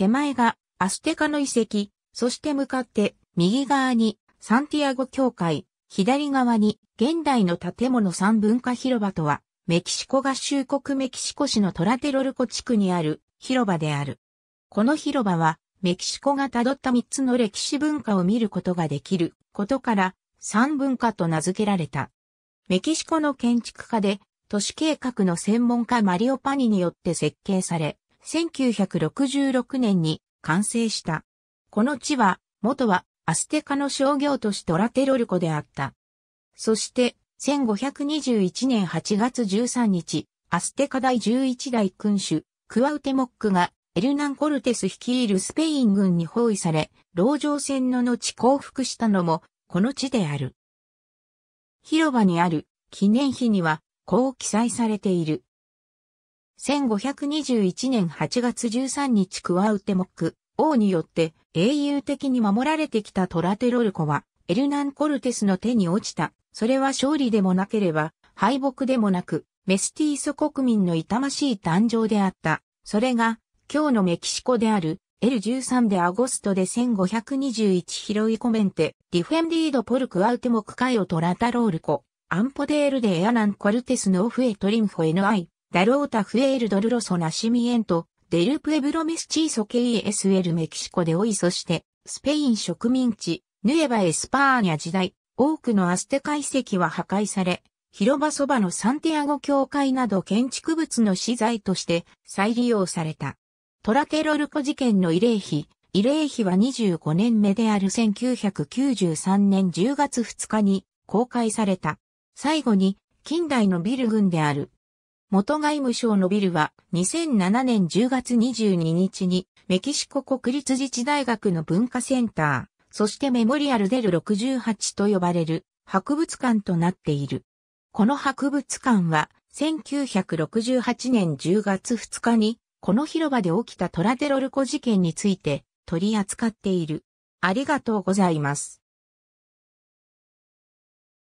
手前がアステカの遺跡、そして向かって右側にサンティアゴ教会、左側に現代の建物三文化広場とは、メキシコ合衆国メキシコ市のトラテロルコ地区にある広場である。この広場はメキシコが辿った3つの歴史文化を見ることができることから三文化と名付けられた。メキシコの建築家で都市計画の専門家マリオパニによって設計され、1966年に完成した。この地は、元はアステカの商業都市トラテロルコであった。そして、1521年8月13日、アステカ第11代君主、クアウテモックがエルナン・コルテス率いるスペイン軍に包囲され、老城戦の後降伏したのも、この地である。広場にある記念碑には、こう記載されている。1521年8月13日クワウテモック、王によって英雄的に守られてきたトラテロルコは、エルナン・コルテスの手に落ちた。それは勝利でもなければ、敗北でもなく、メスティーソ国民の痛ましい誕生であった。それが、今日のメキシコである、L13 でアゴストで1521拾いコメンテ、ディフェンディードポルクアウテモクカをトラタロールコ、アンポデールでエアナンコルテスのオフエトリンフォ n イダロータフエールドルロソナシミエント、デルプエブロメスチーソケイエスエルメキシコでおいそして、スペイン植民地、ヌエバエスパーニャ時代、多くのアステカ遺跡は破壊され、広場そばのサンティアゴ教会など建築物の資材として再利用された。トラケロルコ事件の慰霊碑、慰霊碑は25年目である1993年10月2日に公開された。最後に近代のビル群である元外務省のビルは2007年10月22日にメキシコ国立自治大学の文化センター、そしてメモリアルデル68と呼ばれる博物館となっている。この博物館は1968年10月2日にこの広場で起きたトラテロルコ事件について取り扱っている。ありがとうございます。